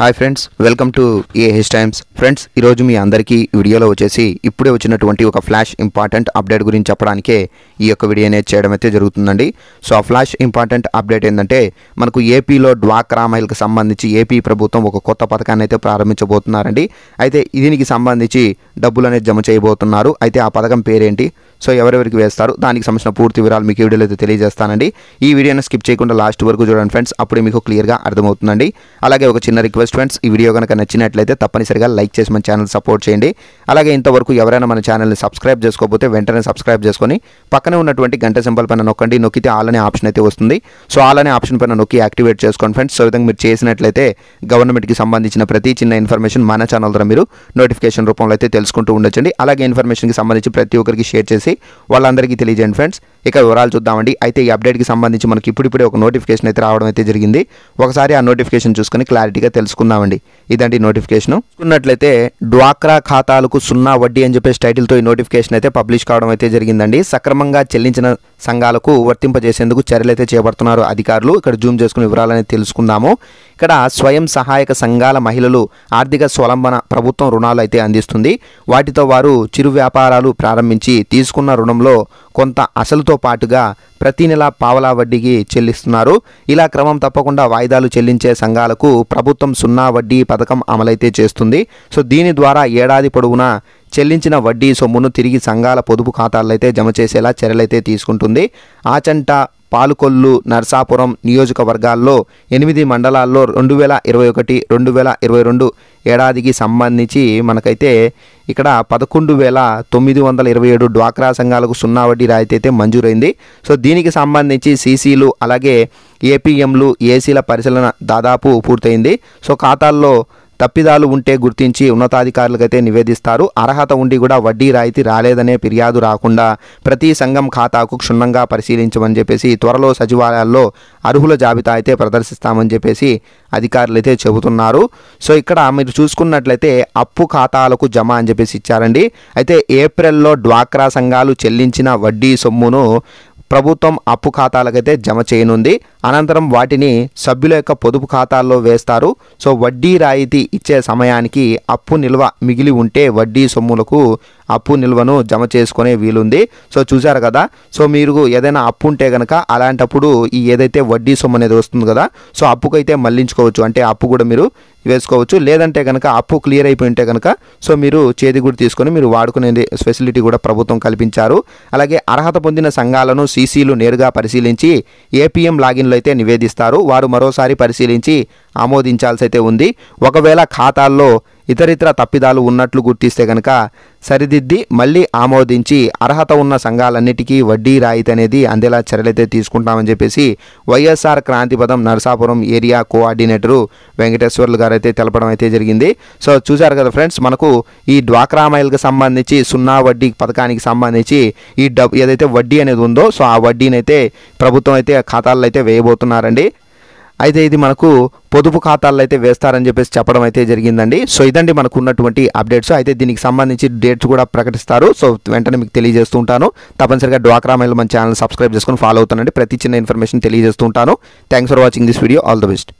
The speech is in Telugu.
hi friends welcome to A H times friends ఈరోజు మీ అందరికీ వీడియోలో వచ్చేసి ఇప్పుడే వచ్చినటువంటి ఒక ఫ్లాష్ ఇంపార్టెంట్ అప్డేట్ గురించి చెప్పడానికే ఈ యొక్క వీడియో అనేది చేయడం అయితే జరుగుతుందండి సో ఆ ఫ్లాష్ ఇంపార్టెంట్ అప్డేట్ ఏంటంటే మనకు ఏపీలో డ్వాక్రా మహిళకు సంబంధించి ఏపీ ప్రభుత్వం ఒక కొత్త పథకాన్ని అయితే ప్రారంభించబోతున్నారండి అయితే దీనికి సంబంధించి డబ్బులు అనేది జమ చేయబోతున్నారు అయితే ఆ పథకం పేరేంటి సో ఎవరెవరికి వేస్తారు దానికి సంబంధించిన పూర్తి వివరాలు మీకు వీడియోలో అయితే తెలియజేస్తానండి ఈ వీడియోని స్కిప్ చేయకుండా లాస్ట్ వరకు చూడండి ఫ్రెండ్స్ అప్పుడే మీకు క్లియర్గా అర్థమవుతుందండి అలాగే ఒక చిన్న రిక్వెస్ట్ హలో స్టూడెంట్స్ ఈ వీడియో కనుక నచ్చినట్లయితే తప్పనిసరిగా లైక్ చేసి మన ఛానల్ సపోర్ట్ చేయండి అలాగే ఇంతవరకు ఎవరైనా మన ఛానల్ని సబ్స్క్రైబ్ చేసుకోకపోతే వెంటనే సబ్స్క్రైబ్ చేసుకొని పక్కనే ఉన్నటువంటి గంట సింపల్ పైన నొక్కండి నొక్కితే ఆల్ అనే ఆప్షన్ అయితే వస్తుంది సో ఆల్ అనే ఆప్షన్ పైన నొక్కి యాక్టివేట్ చేసుకోండి ఫ్రెండ్స్ సో విధంగా మీరు చేసినట్లయితే గవర్నమెంట్కి సంబంధించిన ప్రతి చిన్న ఇన్ఫర్మేషన్ మన ఛానల్ ద్వారా మీరు నోటిఫికేషన్ రూపంలో అయితే తెలుసుకుంటూ ఉండొచ్చండి అలాగే ఇన్ఫర్మేషన్కి సంబంధించి ప్రతి ఒక్కరికి షేర్ చేసి వాళ్ళందరికీ తెలియజేయండి ఫ్రెండ్స్ ఇక వివరాలు చూద్దామండి అయితే ఈ అప్డేట్కి సంబంధించి మనకి ఇప్పుడిప్పుడే ఒక నోటిఫికేషన్ అయితే రావడం అయితే జరిగింది ఒకసారి ఆ నోటిఫికేషన్ చూసుకొని క్లారిటీగా తెలుసు తెలుసుకుందామండి ఇదండి నోటిఫికేషన్ చూసుకున్నట్లయితే డ్వాక్రా ఖాతాలకు సున్నా వడ్డీ అని చెప్పేసి టైటిల్తో ఈ నోటిఫికేషన్ అయితే పబ్లిష్ కావడం అయితే జరిగిందండి సక్రమంగా చెల్లించిన సంఘాలకు వర్తింపజేసేందుకు చర్యలు అయితే చేపడుతున్నారు అధికారులు ఇక్కడ జూమ్ చేసుకుని వివరాలని తెలుసుకుందాము ఇక్కడ స్వయం సహాయక సంఘాల మహిళలు ఆర్థిక స్వలంబన ప్రభుత్వం రుణాలు అయితే అందిస్తుంది వాటితో వారు చిరు వ్యాపారాలు ప్రారంభించి తీసుకున్న రుణంలో కొంత అసలుతో పాటుగా ప్రతి నెల పావలా వడ్డీకి చెల్లిస్తున్నారు ఇలా క్రమం తప్పకుండా వాయిదాలు చెల్లించే సంఘాలకు ప్రభుత్వం సున్నా వడ్డీ పథకం అమలైతే చేస్తుంది సో దీని ద్వారా ఏడాది పొడవునా చెల్లించిన వడ్డీ సొమ్మును తిరిగి సంఘాల పొదుపు ఖాతాలైతే జమ చేసేలా చర్యలైతే తీసుకుంటుంది ఆచంట పాలుకొల్లు నర్సాపురం నియోజకవర్గాల్లో ఎనిమిది మండలాల్లో రెండు వేల ఇరవై ఒకటి రెండు వేల ఇరవై రెండు ఏడాదికి సంబంధించి మనకైతే ఇక్కడ పదకొండు వేల తొమ్మిది వందల ఇరవై ఏడు డ్వాక్రా సంఘాలకు సున్నా వడ్డీ రాయితీ అయితే మంజూరైంది సో దీనికి సంబంధించి సీసీలు అలాగే ఏపీఎంలు ఏసీల పరిశీలన దాదాపు పూర్తయింది సో ఖాతాల్లో తప్పిదాలు ఉంటే గుర్తించి ఉన్నతాధికారులకైతే నివేదిస్తారు అర్హత ఉండి కూడా వడ్డీ రాయితీ రాలేదనే ఫిర్యాదు రాకుండా ప్రతి సంఘం ఖాతాకు క్షుణ్ణంగా పరిశీలించమని చెప్పేసి త్వరలో సచివాలయాల్లో అర్హుల జాబితా అయితే ప్రదర్శిస్తామని చెప్పేసి అధికారులు అయితే చెబుతున్నారు సో ఇక్కడ మీరు చూసుకున్నట్లయితే అప్పు ఖాతాలకు జమ అని చెప్పేసి ఇచ్చారండి అయితే ఏప్రిల్లో డ్వాక్రా సంఘాలు చెల్లించిన వడ్డీ సొమ్మును ప్రభుత్వం అప్పు ఖాతాలకైతే జమ చేయనుంది అనంతరం వాటిని సభ్యుల యొక్క పొదుపు ఖాతాల్లో వేస్తారు సో వడ్డీ రాయితీ ఇచ్చే సమయానికి అప్పు నిల్వ మిగిలి ఉంటే వడ్డీ సొమ్ములకు అప్పు నిల్వను జమ చేసుకునే వీలుంది సో చూశారు కదా సో మీరు ఏదైనా అప్పు ఉంటే కనుక అలాంటప్పుడు ఈ ఏదైతే వడ్డీ సొమ్ము అనేది వస్తుంది కదా సో అప్పుకైతే మళ్లించుకోవచ్చు అంటే అప్పు కూడా మీరు వేసుకోవచ్చు లేదంటే కనుక అప్పు క్లియర్ అయిపోయి ఉంటే కనుక సో మీరు చేతి కూడా తీసుకొని మీరు వాడుకునే ఫెసిలిటీ కూడా ప్రభుత్వం కల్పించారు అలాగే అర్హత పొందిన సంఘాలను సీసీలు నేరుగా పరిశీలించి ఏపీఎం లాగిన్లు అయితే నివేదిస్తారు వారు మరోసారి పరిశీలించి ఆమోదించాల్సి అయితే ఉంది ఒకవేళ ఖాతాల్లో ఇతరితర తప్పిదాలు ఉన్నట్లు గుర్తిస్తే కనుక సరిదిద్ది మళ్ళీ ఆమోదించి అర్హత ఉన్న సంఘాలన్నిటికీ వడ్డీ రాయితీ అనేది అందేలా చర్యలైతే తీసుకుంటామని చెప్పేసి వైఎస్ఆర్ క్రాంతిపదం నరసాపురం ఏరియా కోఆర్డినేటరు వెంకటేశ్వర్లు గారు అయితే తెలపడం అయితే జరిగింది సో చూశారు కదా ఫ్రెండ్స్ మనకు ఈ డ్వాక్రా మైల్కి సంబంధించి సున్నా వడ్డీ పథకానికి సంబంధించి ఈ డబ్ ఏదైతే వడ్డీ అనేది ఉందో సో ఆ వడ్డీనైతే ప్రభుత్వం అయితే ఖాతాల్లో అయితే వేయబోతున్నారండి అయితే ఇది మనకు పొదుపు ఖాతాల్లో అయితే వేస్తారని చెప్పేసి చెప్పడం అయితే జరిగిందండి సో ఇదండి మనకు ఉన్నటువంటి అప్డేట్స్ అయితే దీనికి సంబంధించి డేట్స్ కూడా ప్రకటిస్తారు సో వెంటనే మీకు తెలియజేస్తూ ఉంటాను తప్పనిసరిగా డ్వాక్రా మహిళ మన ఛానల్ సబ్స్క్రైబ్ చేసుకుని ఫాలో అవుతానండి ప్రతి చిన్న ఇన్ఫర్మేషన్ తెలియజేస్తూ ఉంటాను thanks for watching this video all the best